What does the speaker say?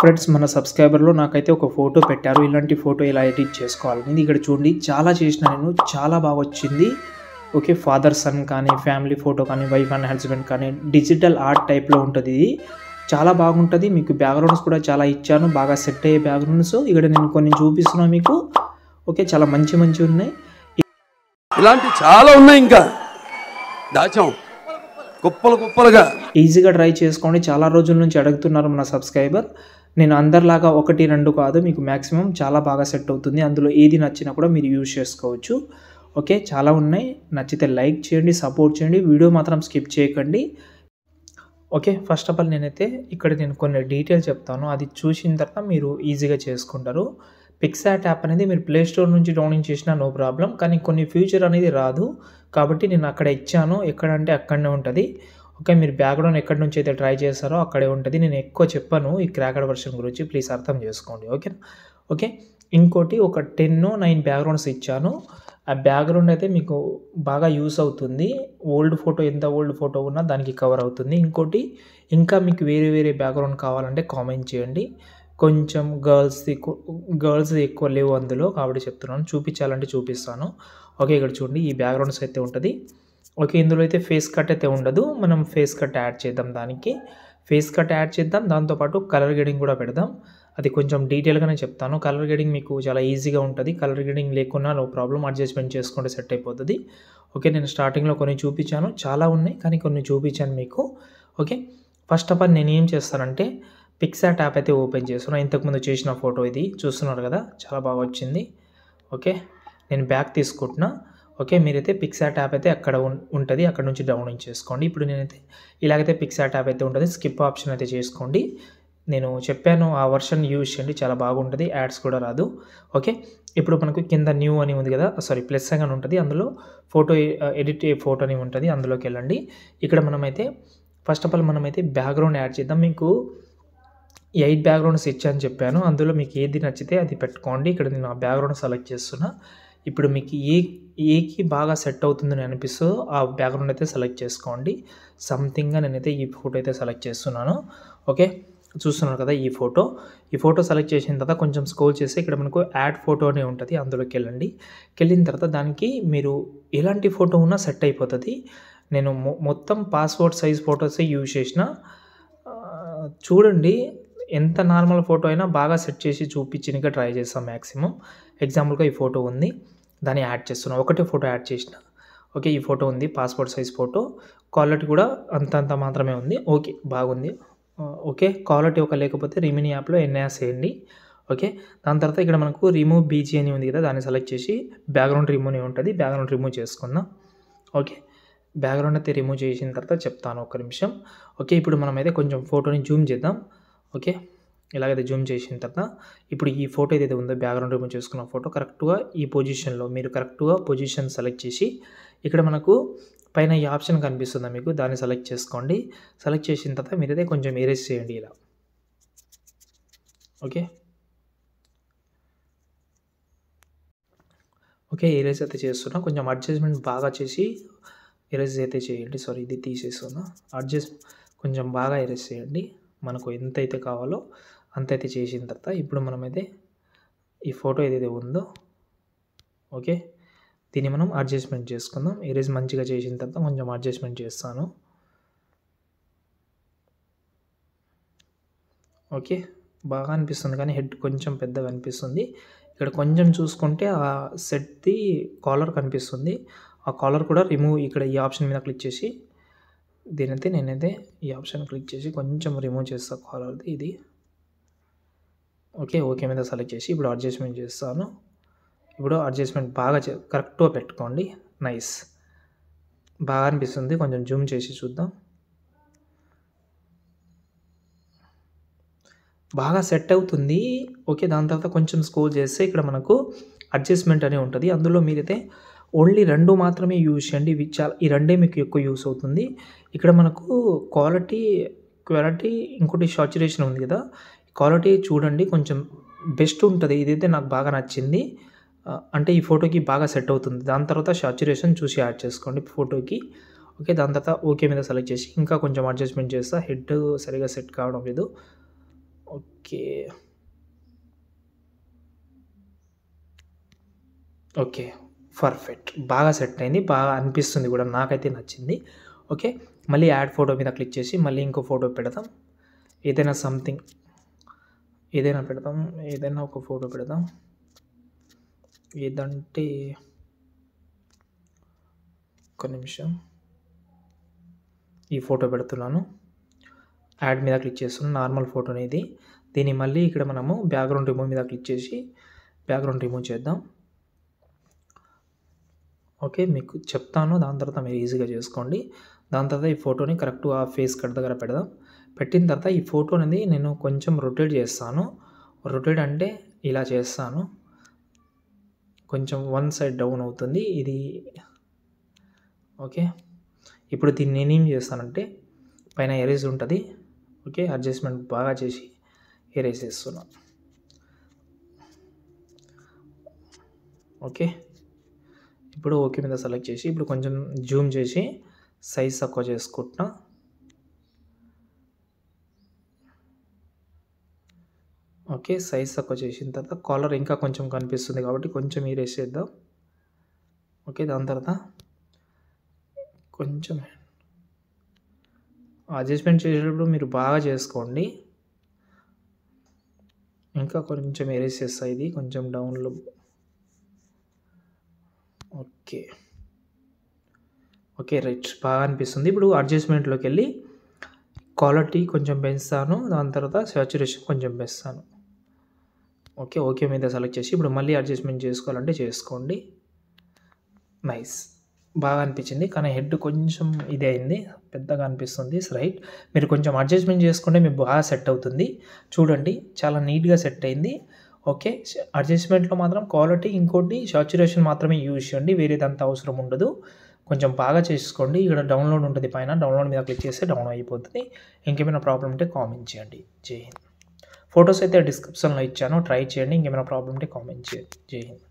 friends మన సబ్స్క్రైబర్లో నాకైతే ఒక ఫోటో పెట్టారు ఇలాంటి ఫోటో ఎలా ఎడిట్ చేసుకోవాలని ఇక్కడ చూడండి చాలా చేసిన నేను చాలా బాగా వచ్చింది ఓకే ఫాదర్ సన్ కానీ ఫ్యామిలీ ఫోటో కానీ వైఫ్ అండ్ హస్బెండ్ కానీ డిజిటల్ ఆర్ట్ టైప్లో ఉంటుంది ఇది చాలా బాగుంటుంది మీకు బ్యాక్గ్రౌండ్స్ కూడా చాలా ఇచ్చాను బాగా సెట్ అయ్యే బ్యాక్గ్రౌండ్స్ ఇక్కడ నేను కొన్ని చూపిస్తున్నాను మీకు ఓకే చాలా మంచి మంచి ఉన్నాయి ఇలాంటి చాలా ఉన్నాయి ఇంకా దాచాం కుప్పలు కుప్పలుగా ఈజీగా ట్రై చేసుకోండి చాలా రోజుల నుంచి అడుగుతున్నారు మన సబ్స్క్రైబర్ నేను అందరిలాగా ఒకటి రెండు కాదు మీకు మ్యాక్సిమం చాలా బాగా సెట్ అవుతుంది అందులో ఏది నచ్చినా కూడా మీరు యూజ్ చేసుకోవచ్చు ఓకే చాలా ఉన్నాయి నచ్చితే లైక్ చేయండి సపోర్ట్ చేయండి వీడియో మాత్రం స్కిప్ చేయకండి ఓకే ఫస్ట్ ఆఫ్ ఆల్ నేనైతే ఇక్కడ నేను కొన్ని డీటెయిల్స్ చెప్తాను అది చూసిన తర్వాత మీరు ఈజీగా చేసుకుంటారు పిక్సాట్ యాప్ అనేది మీరు ప్లే స్టోర్ నుంచి డౌన్లోడ్ చేసినా నో ప్రాబ్లం కానీ కొన్ని ఫ్యూచర్ అనేది రాదు కాబట్టి నేను అక్కడ ఇచ్చాను ఎక్కడంటే అక్కడనే ఉంటుంది ఓకే మీరు బ్యాక్గ్రౌండ్ ఎక్కడి నుంచి అయితే ట్రై చేస్తారో అక్కడే ఉంటుంది నేను ఎక్కువ చెప్పాను ఈ క్రాకర్ వర్షన్ గురించి ప్లీజ్ అర్థం చేసుకోండి ఓకేనా ఓకే ఇంకోటి ఒక టెన్ నైన్ బ్యాక్గ్రౌండ్స్ ఇచ్చాను ఆ బ్యాక్గ్రౌండ్ అయితే మీకు బాగా యూస్ అవుతుంది ఓల్డ్ ఫోటో ఎంత ఓల్డ్ ఫోటో ఉన్నా దానికి కవర్ అవుతుంది ఇంకోటి ఇంకా మీకు వేరే వేరే బ్యాక్గ్రౌండ్ కావాలంటే కామెంట్ చేయండి కొంచెం ఎక్కువ గర్ల్స్ ఎక్కువ లేవు అందులో కాబట్టి చెప్తున్నాను చూపించాలంటే చూపిస్తాను ఓకే ఇక్కడ చూడండి ఈ బ్యాక్గ్రౌండ్స్ అయితే ఉంటుంది ఓకే ఇందులో అయితే ఫేస్ కట్ అయితే ఉండదు మనం ఫేస్ కట్ యాడ్ చేద్దాం దానికి ఫేస్ కట్ యాడ్ చేద్దాం దాంతోపాటు కలర్ గ్రేడింగ్ కూడా పెడదాం అది కొంచెం డీటెయిల్గానే చెప్తాను కలర్ గ్రేడింగ్ మీకు చాలా ఈజీగా ఉంటుంది కలర్ గ్రేడింగ్ లేకున్నా నో ప్రాబ్లం అడ్జస్ట్మెంట్ చేసుకుంటే సెట్ అయిపోతుంది ఓకే నేను స్టార్టింగ్లో కొన్ని చూపించాను చాలా ఉన్నాయి కానీ కొన్ని చూపించాను మీకు ఓకే ఫస్ట్ ఆఫ్ ఆల్ నేను ఏం చేస్తానంటే పిక్సాట్ యాప్ అయితే ఓపెన్ చేస్తున్నాను ఇంతకుముందు చేసిన ఫోటో ఇది చూస్తున్నారు కదా చాలా బాగా వచ్చింది ఓకే నేను బ్యాక్ తీసుకుంటున్నాను ఓకే మీరైతే పిక్సా ట్యాప్ అయితే అక్కడ ఉంటుంది అక్కడ నుంచి డౌన్లోడ్ చేసుకోండి ఇప్పుడు నేనైతే ఇలాగైతే పిక్సా ట్యాప్ అయితే ఉంటుంది స్కిప్ ఆప్షన్ అయితే చేసుకోండి నేను చెప్పాను ఆ వర్షన్ యూజ్ చేయండి చాలా బాగుంటుంది యాడ్స్ కూడా రాదు ఓకే ఇప్పుడు మనకు కింద న్యూ అని ఉంది కదా సారీ ప్లస్ అని ఉంటుంది అందులో ఫోటో ఎడిట్ ఫోటో అని ఉంటుంది అందులోకి వెళ్ళండి ఇక్కడ మనమైతే ఫస్ట్ ఆఫ్ ఆల్ మనమైతే బ్యాక్గ్రౌండ్ యాడ్ చేద్దాం మీకు ఎయిట్ బ్యాక్గ్రౌండ్స్ ఇచ్చా అని చెప్పాను అందులో మీకు ఏది నచ్చితే అది పెట్టుకోండి ఇక్కడ నేను ఆ బ్యాక్గ్రౌండ్ సెలెక్ట్ చేస్తున్నా ఇప్పుడు మీకు ఏ ఏకి బాగా సెట్ అవుతుందని అనిపిస్తుందో ఆ బ్యాక్గ్రౌండ్ అయితే సెలెక్ట్ చేసుకోండి సంథింగ్గా నేనైతే ఈ ఫోటో అయితే సెలెక్ట్ చేస్తున్నాను ఓకే చూస్తున్నారు కదా ఈ ఫోటో ఈ ఫోటో సెలెక్ట్ చేసిన తర్వాత కొంచెం స్కోల్ చేసి ఇక్కడ మనకు యాడ్ ఫోటో అనే ఉంటుంది అందులోకి వెళ్ళండి వెళ్ళిన తర్వాత దానికి మీరు ఎలాంటి ఫోటో ఉన్నా సెట్ అయిపోతుంది నేను మొత్తం పాస్పోర్ట్ సైజ్ ఫోటోసే యూజ్ చేసిన చూడండి ఎంత నార్మల్ ఫోటో అయినా బాగా సెట్ చేసి చూపించడానికి ట్రై చేస్తాం మ్యాక్సిమం ఎగ్జాంపుల్గా ఈ ఫోటో ఉంది దాన్ని యాడ్ చేస్తున్నాం ఒకటే ఫోటో యాడ్ చేసిన ఓకే ఈ ఫోటో ఉంది పాస్పోర్ట్ సైజ్ ఫోటో క్వాలిటీ కూడా అంతంత మాత్రమే ఉంది ఓకే బాగుంది ఓకే క్వాలిటీ ఒక లేకపోతే రిమినీ యాప్లో ఎన్ఆర్స్ వేయండి ఓకే దాని తర్వాత ఇక్కడ మనకు రిమూవ్ బీజీ అని ఉంది కదా దాన్ని సెలెక్ట్ చేసి బ్యాక్గ్రౌండ్ రిమూవ్ అని ఉంటుంది బ్యాక్గ్రౌండ్ రిమూవ్ చేసుకుందాం ఓకే బ్యాక్గ్రౌండ్ అయితే రిమూవ్ చేసిన తర్వాత చెప్తాను ఒక నిమిషం ఓకే ఇప్పుడు మనం అయితే కొంచెం ఫోటోని జూమ్ చేద్దాం ఓకే ఇలాగైతే జూమ్ చేసిన తర్వాత ఇప్పుడు ఈ ఫోటో ఏదైతే ఉందో బ్యాక్గ్రౌండ్ రిమూవ్ చేసుకున్న ఫోటో కరెక్ట్గా ఈ పొజిషన్లో మీరు కరెక్ట్గా పొజిషన్ సెలెక్ట్ చేసి ఇక్కడ మనకు పైన ఈ ఆప్షన్ కనిపిస్తుందా మీకు దాన్ని సెలెక్ట్ చేసుకోండి సెలెక్ట్ చేసిన తర్వాత మీరు అయితే కొంచెం ఎరేజ్ చేయండి ఇలా ఓకే ఓకే ఎరేజ్ అయితే చేస్తున్నా కొంచెం అడ్జస్ట్మెంట్ బాగా చేసి ఎరేజ్ అయితే చేయండి సారీ ఇది తీసేస్తున్నా అడ్జస్ట్ కొంచెం బాగా ఎరేజ్ చేయండి మనకు ఎంతైతే కావాలో అంతైతే చేసిన తర్వాత ఇప్పుడు మనమైతే ఈ ఫోటో ఏదైతే ఉందో ఓకే దీన్ని మనం అడ్జస్ట్మెంట్ చేసుకుందాం ఈరోజు మంచిగా చేసిన తర్వాత కొంచెం అడ్జస్ట్మెంట్ చేస్తాను ఓకే బాగా అనిపిస్తుంది కానీ హెడ్ కొంచెం పెద్దగా అనిపిస్తుంది ఇక్కడ కొంచెం చూసుకుంటే ఆ సెట్ది కాలర్ కనిపిస్తుంది ఆ కాలర్ కూడా రిమూవ్ ఇక్కడ ఈ ఆప్షన్ మీద క్లిక్ చేసి దీనైతే నేనైతే ఈ ఆప్షన్ క్లిక్ చేసి కొంచెం రిమూవ్ చేస్తాను కాలర్ది ఇది ఓకే ఓకే మీద సెలెక్ట్ చేసి ఇప్పుడు అడ్జస్ట్మెంట్ చేస్తాను ఇప్పుడు అడ్జస్ట్మెంట్ బాగా కరెక్ట్గా పెట్టుకోండి నైస్ బాగా అనిపిస్తుంది కొంచెం జూమ్ చేసి చూద్దాం బాగా సెట్ అవుతుంది ఓకే దాని తర్వాత కొంచెం స్కోర్ చేస్తే ఇక్కడ మనకు అడ్జస్ట్మెంట్ అనే ఉంటుంది అందులో మీరైతే ఓన్లీ రెండు మాత్రమే యూజ్ చేయండి ఇవి చాలా ఈ రెండే మీకు ఎక్కువ యూస్ అవుతుంది ఇక్కడ మనకు క్వాలిటీ క్వాలిటీ ఇంకోటి సాచురేషన్ ఉంది కదా క్వాలిటీ చూడండి కొంచెం బెస్ట్ ఉంటుంది ఇదైతే నాకు బాగా నచ్చింది అంటే ఈ ఫోటోకి బాగా సెట్ అవుతుంది దాని తర్వాత సాచురేషన్ చూసి యాడ్ చేసుకోండి ఫోటోకి ఓకే దాని తర్వాత ఓకే మీద సెలెక్ట్ చేసి ఇంకా కొంచెం అడ్జస్ట్మెంట్ చేస్తా హెడ్ సరిగా సెట్ కావడం లేదు ఓకే ఓకే పర్ఫెక్ట్ బాగా సెట్ అయింది బాగా అనిపిస్తుంది కూడా నాకైతే నచ్చింది ఓకే మళ్ళీ యాడ్ ఫోటో మీద క్లిక్ చేసి మళ్ళీ ఇంకో ఫోటో పెడతాం ఏదైనా సంథింగ్ ఏదైనా పెడతాం ఏదైనా ఒక ఫోటో పెడతాం ఏదంటే ఒక నిమిషం ఈ ఫోటో పెడుతున్నాను యాడ్ మీద క్లిక్ చేస్తున్నాను నార్మల్ ఫోటో అనేది దీన్ని మళ్ళీ ఇక్కడ మనము బ్యాక్గ్రౌండ్ రిమూవ్ మీద క్లిక్ చేసి బ్యాక్గ్రౌండ్ రిమూవ్ చేద్దాం ఓకే మీకు చెప్తాను దాని తర్వాత మీరు ఈజీగా చేసుకోండి దాని తర్వాత ఈ ఫోటోని కరెక్ట్ ఆ ఫేస్ కట్ దగ్గర పెడదాం పెట్టిన తర్వాత ఈ ఫోటో అనేది నేను కొంచెం రొటేట్ చేస్తాను రొటేట్ అంటే ఇలా చేస్తాను కొంచెం వన్ సైడ్ డౌన్ అవుతుంది ఇది ఓకే ఇప్పుడు దీన్ని నేనేం చేస్తానంటే పైన ఎరేజ్ ఉంటుంది ఓకే అడ్జస్ట్మెంట్ బాగా చేసి ఎరేజ్ చేస్తున్నాను ఓకే ఇప్పుడు ఓకే మీద సెలెక్ట్ చేసి ఇప్పుడు కొంచెం జూమ్ చేసి సైజ్ తక్కువ చేసుకుంటున్నా ఓకే సైజ్ తక్కువ చేసిన తర్వాత కాలర్ ఇంకా కొంచెం కనిపిస్తుంది కాబట్టి కొంచెం మీరు చేద్దాం ఓకే దాని తర్వాత కొంచెం అడ్జస్ట్మెంట్ చేసేటప్పుడు మీరు బాగా చేసుకోండి ఇంకా కొంచెం ఎరేస్ చేస్తా ఇది కొంచెం డౌన్లో ఓకే ఓకే రైట్ బాగా అనిపిస్తుంది ఇప్పుడు అడ్జస్ట్మెంట్లోకి వెళ్ళి క్వాలిటీ కొంచెం పెంచుతాను దాని తర్వాత సాచురేషన్ కొంచెం పెంచుతాను ఓకే ఓకే మీద సెలెక్ట్ చేసి ఇప్పుడు మళ్ళీ అడ్జస్ట్మెంట్ చేసుకోవాలంటే చేసుకోండి నైస్ బాగా అనిపించింది కానీ హెడ్ కొంచెం ఇది అయింది పెద్దగా అనిపిస్తుంది రైట్ మీరు కొంచెం అడ్జస్ట్మెంట్ చేసుకుంటే మీకు బాగా సెట్ అవుతుంది చూడండి చాలా నీట్గా సెట్ అయింది ఓకే అడ్జస్ట్మెంట్లో మాత్రం క్వాలిటీ ఇంకోటి సాచురేషన్ మాత్రమే యూజ్ చేయండి వేరేదంత అవసరం ఉండదు కొంచెం బాగా చేసుకోండి ఇక్కడ డౌన్లోడ్ ఉంటుంది పైన డౌన్లోడ్ మీద క్లిక్ చేస్తే డౌన్లోడ్ అయిపోతుంది ఇంకేమైనా ప్రాబ్లం ఉంటే కామెంట్ చేయండి జై హింద్ ఫొటోస్ అయితే డిస్క్రిప్షన్లో ఇచ్చాను ట్రై చేయండి ఇంకేమైనా ప్రాబ్లం ఉంటే కామెంట్ చేయండి జై హింద్